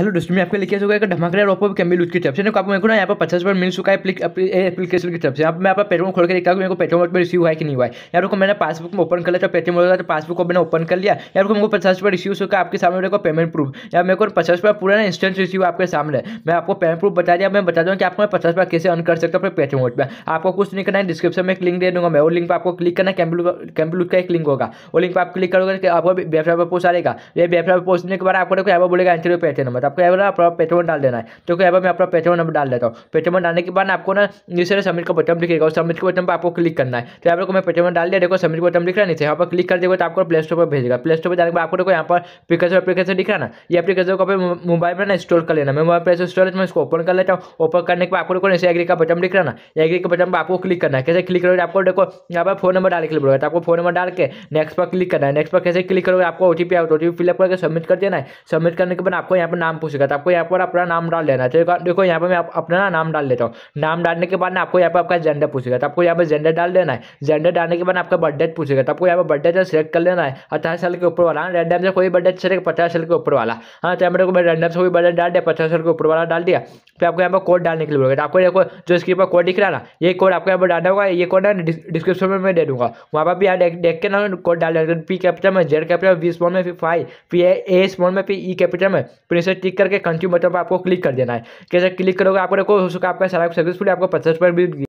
hello दोस्तों मैं आपके लेके चुका है धमाकेदार ओप्पो कैम्बिल उसकी तरफ से आपको मेरे को ना यहाँ पर पचास रुपये मिल चुका है एप्लीकेशन की तरफ से आप मैं आप पेटीएम खोल के देखता हूँ मेरे को पेटीएम पर रिसीव हुआ है कि नहीं हुआ है यार तो को मैंने पासबुक में ओपन कर लिया था पेटीएम हो तो पासबुक को मैंने ओपन कर लिया यार को मेरे को पचास रुपये रिसीव है आपके सामने मेरे को पेमेंट प्रूफ या मेरे को पचास रुपये पूरा ना इंस्टेंट रिसीव आपके सामने मैं आपको पेमेंट प्रूफ बता दिया मैं बता दूँ कि आपको मैं पचास रुपये कैसे अन कर सकता हूँ अपने पेटीएम वोट पर आपको कुछ नहीं करना है डिस्क्रिप्शन में एक लिंक दे दूँगा मैं वो लिंक पर आपको क्लिक करना कैम्बिल कैम्बिल का एक लिंक होगा वो लिंक पर आप क्लिक करोगे आपको वेबसाइट पर पोस्ट आएगा ये वेबसाइट पर पोस्टने के बाद आपको यहाँ पर बोलेगा एंट्री पेटीएम मतलब आपको यहाँ पर अपना पेटीएम डाल देना है तो यहाँ पर मैं अपना पेट्रोल नंबर डाल देता हूँ पेटीएम डालने के बाद आपको ना नीचे सबमिट का बटन दिखेगा और सबमिट के बटन पर आपको क्लिक करना है तो यहाँ पर मैं पेटीएम डाल दिया देखो सबमिट बटन दिख रहा है नीचे यहाँ पर क्लिक कर देगा तो आपको प्ले स्टोर पर भेजेगा प्ले स्टोर पर जाने के बाद आपको देखो यहाँ पर एप्लीकेशन एप्लीकेशन दिख रहा ना ये एप्लीकेशन को मोबाइल में ना इंस्टॉल कर लेना मैं मोबाइल प्ले स्टोरेज में इसको ओपन कर लेता हूँ ओपन करने के बाद आपको देखो नीचे एग्री का बटन दिख रहा ना एग्री के बटन पर आपको क्लिक करना है कैसे क्लिक करोगे आपको देखो यहाँ पर फोन नंबर डाल के बोलोगे तो आपको फोन नंबर डाल के नेक्स्ट पर क्लिक करना है नेक्स्ट पर कैसे क्लिक करोगे आपको O T P out O T P fill up करके सबमिट कर देना है सबमिट करने के बाद आपको यहाँ पर नाम पूछेगा तो आपको यहाँ पर अपना नाम डाल देना है देखो यहाँ पर मैं अपना नाम डाल देता हूँ नाम डालने के बाद ना आपको यहाँ पर आपका जेंडर पूछेगा तो आपको यहाँ पर जेंडर डाल देना है जेंडर डालने के बाद आपका बर्थडे पूछेगा तो आपको यहाँ पर बर्थडे जो सिलेक्ट कर लेना है अठारह साल के ऊपर वाला रैंडम से कोई बर्थडे सिलेक्ट पचास साल के ऊपर वाला हाँ तो यहाँ पर रैंडम से कोई बर्थडे डाल दिया पचास साल के ऊपर वाला डाल दिया फिर आपको यहाँ पर कोड डालने के लिए बोलेगा तो आपको देखो जो स्क्रीन पर कोड दिख रहा है ना ये कोड आपको यहाँ पर डालना होगा ये कोड डिस्क्रिप्शन में मैं दे दूँगा वहाँ पर भी यहाँ देख के ना कोड डाल पी कैपिटल में जेड कैपिटल वी स्मॉल में फिर फाइव फिर ए स्मॉल में फिर ई कैपिटल में फिर इसे e टिक करके कंट्यू बटन पर आपको क्लिक कर देना है कैसे क्लिक करोगे आपको हो आपका सारा सर्विस आपको पचास रुपये भी